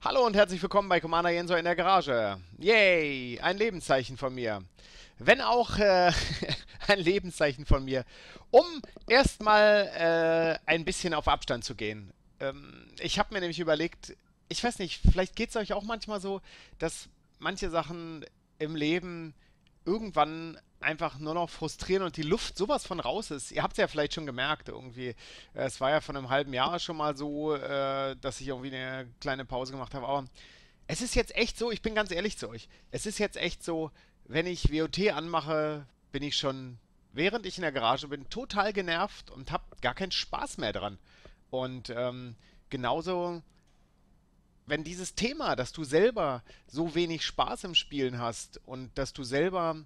Hallo und herzlich willkommen bei Commander Jensor in der Garage. Yay, ein Lebenszeichen von mir. Wenn auch äh, ein Lebenszeichen von mir, um erstmal äh, ein bisschen auf Abstand zu gehen. Ähm, ich habe mir nämlich überlegt, ich weiß nicht, vielleicht geht es euch auch manchmal so, dass manche Sachen im Leben irgendwann einfach nur noch frustrieren und die Luft sowas von raus ist. Ihr habt es ja vielleicht schon gemerkt irgendwie. Äh, es war ja vor einem halben Jahr schon mal so, äh, dass ich irgendwie eine kleine Pause gemacht habe. Aber es ist jetzt echt so, ich bin ganz ehrlich zu euch, es ist jetzt echt so, wenn ich WOT anmache, bin ich schon, während ich in der Garage bin, total genervt und habe gar keinen Spaß mehr dran. Und ähm, genauso wenn dieses Thema, dass du selber so wenig Spaß im Spielen hast und dass du selber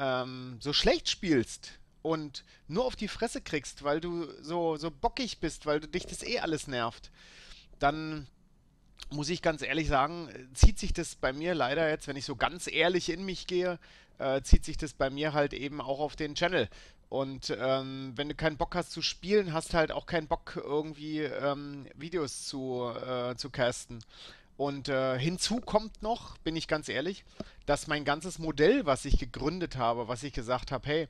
ähm, so schlecht spielst und nur auf die Fresse kriegst, weil du so, so bockig bist, weil du dich das eh alles nervt, dann muss ich ganz ehrlich sagen, zieht sich das bei mir leider jetzt, wenn ich so ganz ehrlich in mich gehe, äh, zieht sich das bei mir halt eben auch auf den Channel. Und ähm, wenn du keinen Bock hast zu spielen, hast halt auch keinen Bock, irgendwie ähm, Videos zu, äh, zu casten. Und äh, hinzu kommt noch, bin ich ganz ehrlich, dass mein ganzes Modell, was ich gegründet habe, was ich gesagt habe, hey,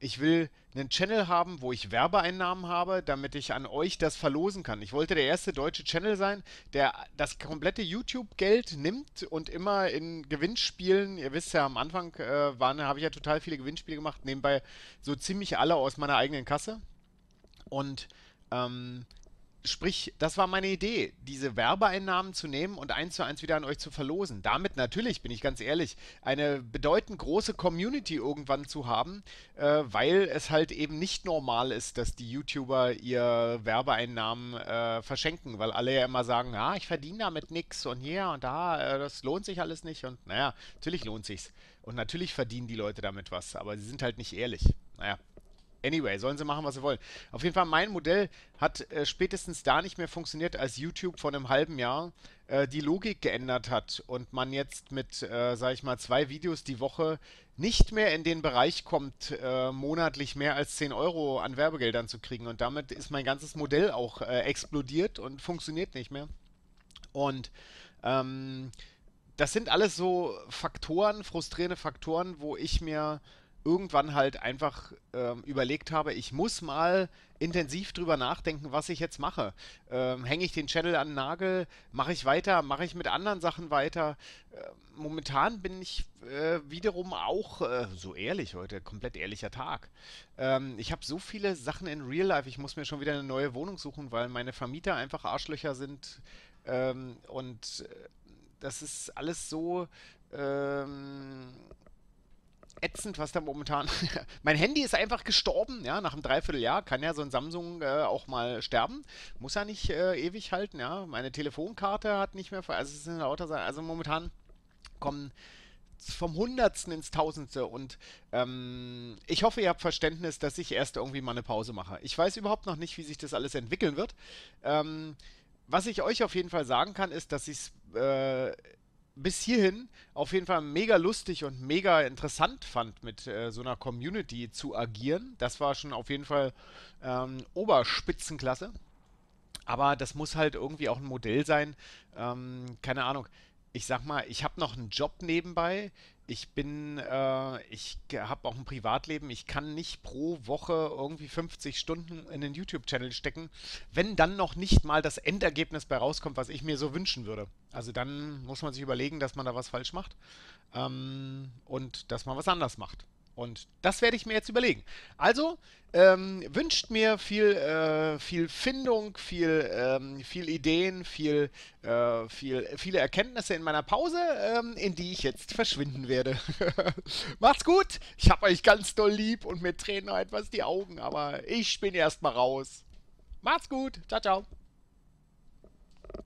ich will einen Channel haben, wo ich Werbeeinnahmen habe, damit ich an euch das verlosen kann. Ich wollte der erste deutsche Channel sein, der das komplette YouTube-Geld nimmt und immer in Gewinnspielen, ihr wisst ja, am Anfang äh, habe ich ja total viele Gewinnspiele gemacht, nebenbei so ziemlich alle aus meiner eigenen Kasse. Und ähm, Sprich, das war meine Idee, diese Werbeeinnahmen zu nehmen und eins zu eins wieder an euch zu verlosen. Damit natürlich, bin ich ganz ehrlich, eine bedeutend große Community irgendwann zu haben, äh, weil es halt eben nicht normal ist, dass die YouTuber ihr Werbeeinnahmen äh, verschenken, weil alle ja immer sagen, ja, ah, ich verdiene damit nichts und hier und da, äh, das lohnt sich alles nicht und naja, natürlich lohnt sich's. Und natürlich verdienen die Leute damit was, aber sie sind halt nicht ehrlich. Naja. Anyway, sollen sie machen, was sie wollen. Auf jeden Fall, mein Modell hat äh, spätestens da nicht mehr funktioniert, als YouTube vor einem halben Jahr äh, die Logik geändert hat und man jetzt mit, äh, sag ich mal, zwei Videos die Woche nicht mehr in den Bereich kommt, äh, monatlich mehr als 10 Euro an Werbegeldern zu kriegen. Und damit ist mein ganzes Modell auch äh, explodiert und funktioniert nicht mehr. Und ähm, das sind alles so Faktoren, frustrierende Faktoren, wo ich mir irgendwann halt einfach ähm, überlegt habe, ich muss mal intensiv drüber nachdenken, was ich jetzt mache. Ähm, Hänge ich den Channel an den Nagel? Mache ich weiter? Mache ich mit anderen Sachen weiter? Äh, momentan bin ich äh, wiederum auch äh, so ehrlich heute, komplett ehrlicher Tag. Ähm, ich habe so viele Sachen in Real Life. Ich muss mir schon wieder eine neue Wohnung suchen, weil meine Vermieter einfach Arschlöcher sind. Ähm, und äh, das ist alles so ähm, ätzend, was da momentan. mein Handy ist einfach gestorben, ja, nach einem Dreivierteljahr kann ja so ein Samsung äh, auch mal sterben. Muss ja nicht äh, ewig halten, ja. Meine Telefonkarte hat nicht mehr. Also es sind lauter Sachen. Also momentan kommen vom Hundertsten ins Tausendste und ähm, ich hoffe, ihr habt Verständnis, dass ich erst irgendwie mal eine Pause mache. Ich weiß überhaupt noch nicht, wie sich das alles entwickeln wird. Ähm, was ich euch auf jeden Fall sagen kann, ist, dass ich es äh, bis hierhin auf jeden Fall mega lustig und mega interessant fand, mit äh, so einer Community zu agieren. Das war schon auf jeden Fall ähm, Oberspitzenklasse. Aber das muss halt irgendwie auch ein Modell sein. Ähm, keine Ahnung. Ich sag mal, ich habe noch einen Job nebenbei ich bin, äh, ich habe auch ein Privatleben. Ich kann nicht pro Woche irgendwie 50 Stunden in den YouTube-Channel stecken, wenn dann noch nicht mal das Endergebnis bei rauskommt, was ich mir so wünschen würde. Also dann muss man sich überlegen, dass man da was falsch macht ähm, und dass man was anders macht. Und das werde ich mir jetzt überlegen. Also, ähm, wünscht mir viel, äh, viel Findung, viel, ähm, viel Ideen, viel, äh, viel, viele Erkenntnisse in meiner Pause, ähm, in die ich jetzt verschwinden werde. Macht's gut! Ich hab euch ganz doll lieb und mir tränen etwas die Augen, aber ich bin erstmal raus. Macht's gut! Ciao, ciao!